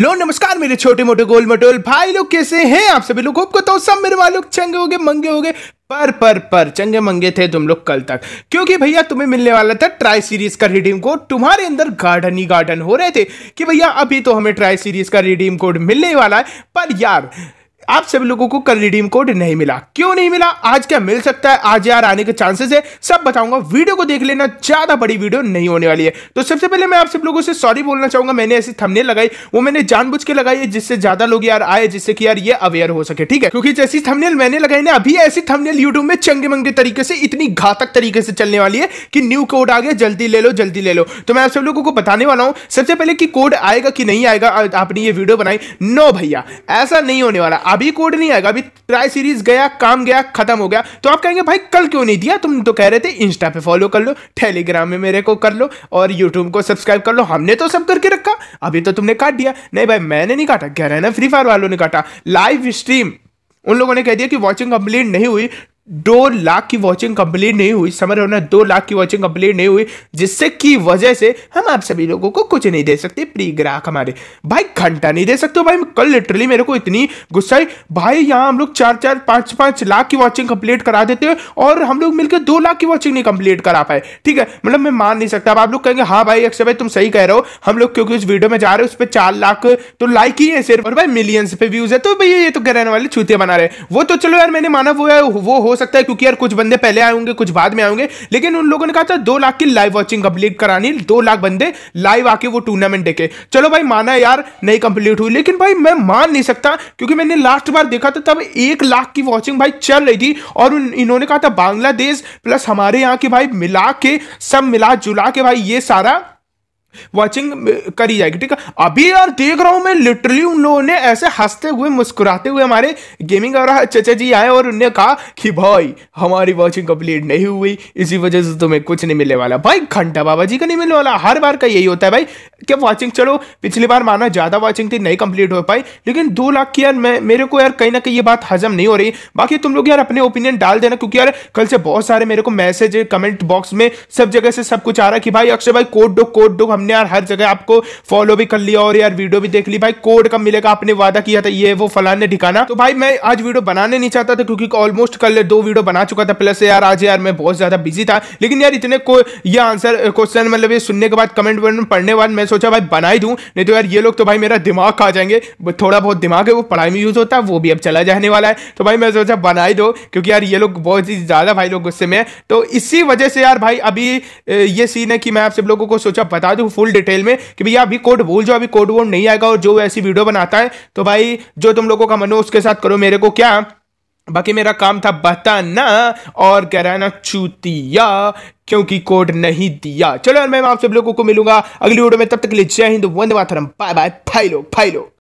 लो नमस्कार मेरे छोटे मोटे गोल मटोल भाई लोग कैसे हैं आप सभी लोग को तो सब मेरे वाले चंगे हो गए मंगे हो गए पर पर पर चंगे मंगे थे तुम लोग कल तक क्योंकि भैया तुम्हें मिलने वाला था ट्राई सीरीज का रिडीम कोड तुम्हारे अंदर गार्डन ही गार्डन हो रहे थे कि भैया अभी तो हमें ट्राई सीरीज का रिडीम कोड मिलने वाला है पर यार आप सभी लोगों को कल रिडीम कोड नहीं मिला क्यों नहीं मिला आज क्या मिल सकता है आज यार आने के चांसेस है सब बताऊंगा वीडियो को देख लेना ज्यादा बड़ी वीडियो नहीं होने वाली है तो सबसे पहले मैं आप सब लोगों से सॉरी बोलना चाहूंगा मैंने ऐसी थमने लगाई वो मैंने जानबूझ के लगाई है जिससे ज्यादा लोग यार आए जिससे कि यार ये अवेयर हो सके ठीक है क्योंकि जैसी थमनेल मैंने लगाई ना अभी ऐसी थमनेल यूट्यूब में चंगे मंगे तरीके से इतनी घातक तरीके से चलने वाली है कि न्यू कोड आ गया जल्दी ले लो जल्दी ले लो तो मैं आप सब लोगों को बताने वाला हूँ सबसे पहले कि कोड आएगा कि नहीं आएगा आपने ये वीडियो बनाई नो भैया ऐसा नहीं होने वाला अभी कोड नहीं आएगा अभी ट्राई सीरीज गया काम गया खत्म हो गया तो आप कहेंगे भाई कल क्यों नहीं दिया तुम तो कह रहे थे इंस्टा पे फॉलो कर लो टेलीग्राम में मेरे को कर लो और यूट्यूब को सब्सक्राइब कर लो हमने तो सब करके रखा अभी तो तुमने काट दिया नहीं भाई मैंने नहीं काटा कह रहे ना फ्री फायर वालों ने काटा लाइव स्ट्रीम उन लोगों ने कह दिया कि वॉचिंग कंप्लीट नहीं हुई दो लाख की वॉचिंग कंप्लीट नहीं हुई समर होना दो लाख की वॉचिंग कंप्लीट नहीं हुई जिससे की वजह से हम आप सभी लोगों को कुछ नहीं दे सकते प्री ग्राहक हमारे भाई घंटा नहीं दे सकते भाई कल लिटरली मेरे को इतनी गुस्सा है भाई यहाँ हम लोग चार चार पाँच पाँच लाख की वॉचिंग कंप्लीट करा देते हैं और हम लोग मिलकर दो लाख की वॉचिंग नहीं कंप्लीट करा पाए ठीक है मतलब मैं मान नहीं सकता अब आप लोग कहेंगे हाँ भाई अक्षय भाई तुम सही कह रहे हो हम लोग क्योंकि उस वीडियो में जा रहे हो उस पर चार लाख तो लाइक ही है सिर्फ और भाई मिलियंस पे व्यूज है तो भाई ये तो कहने वाले छूते बना रहे वो तो चलो यार मैंने माना वो है वो सकता है क्योंकि यार कुछ बंदे पहले आए होंगे कुछ बाद में आएंगे लेकिन उन लोगों ने कहा था दो लाख की लाइव वॉचिंग कंप्लीट करानी दो लाख बंदे लाइव आके वो टूर्नामेंट देखे चलो भाई माना यार नहीं कंप्लीट हुई लेकिन भाई मैं मान नहीं सकता क्योंकि मैंने लास्ट बार देखा था तब एक लाख की वॉचिंग भाई चल रही थी और इन्होंने कहा था बांग्लादेश प्लस हमारे यहाँ के भाई मिला के सब मिला जुला के भाई ये सारा वॉचिंग uh, करी जाएगी ठीक है अभी यार देख रहा हूँ मैं लिटरली उन लोगों ने ऐसे हंसते हुए मुस्कुराते हुए हमारे गेमिंग और चचा जी आए और उनने कहा कि भाई हमारी वॉचिंग कंप्लीट नहीं हुई इसी वजह से तुम्हें कुछ नहीं मिलने वाला भाई घंटा बाबा जी का नहीं मिलने वाला हर बार का यही होता है भाई क्या वॉचिंग चलो पिछली बार माना ज़्यादा वॉचिंग थी नहीं कंप्लीट हो पाई लेकिन दो लाख की यार मैं मेरे को यार कहीं ना कहीं ये बात हजम नहीं हो रही बाकी तुम लोग यार अपने ओपिनियन डाल देना क्योंकि यार कल से बहुत सारे मेरे को मैसेज कमेंट बॉक्स में सब जगह से सब कुछ आ रहा है कि भाई अक्षय भाई कोट डो कोट डो हमने हमने यार हर जगह आपको फॉलो भी कर लिया और यार वीडियो भी देख ली भाई कोड कब मिलेगा आपने वादा किया था ये वो फलाने ठिकाना तो भाई मैं आज वीडियो बनाने नहीं चाहता था क्योंकि ऑलमोस्ट कल दो वीडियो बना चुका था प्लस यार आज यार मैं बहुत ज्यादा बिजी था लेकिन यार इतने को ये आंसर क्वेश्चन मतलब ये सुनने के बाद कमेंट वमेंट पढ़ने के बाद मैं सोचा भाई बना ही दूँ नहीं तो यार ये लोग तो भाई मेरा दिमाग खा जाएंगे थोड़ा बहुत दिमाग है वो पढ़ाई में यूज होता है वो भी अब चला जाने वाला है तो भाई मैं सोचा बना ही दो क्योंकि यार ये लोग बहुत ही ज़्यादा भाई लोग गुस्से में तो इसी वजह से यार भाई अभी ये सीन है कि मैं आप सब लोगों को सोचा बता दू फुल डिटेल में कि भैया अभी कोड भूल जाओ अभी कोड वोड नहीं आएगा और जो ऐसी वीडियो बनाता है तो भाई जो तुम लोगों का मन हो उसके साथ करो मेरे को क्या बाकी मेरा काम था बताना और कराना चूतिया क्योंकि कोड नहीं दिया चलो यार मैं आप सब लोगों को मिलूंगा अगली वीडियो में तब तक के लिए जय हिंद वंदे मातरम बाय बाय फाइलो फाइलो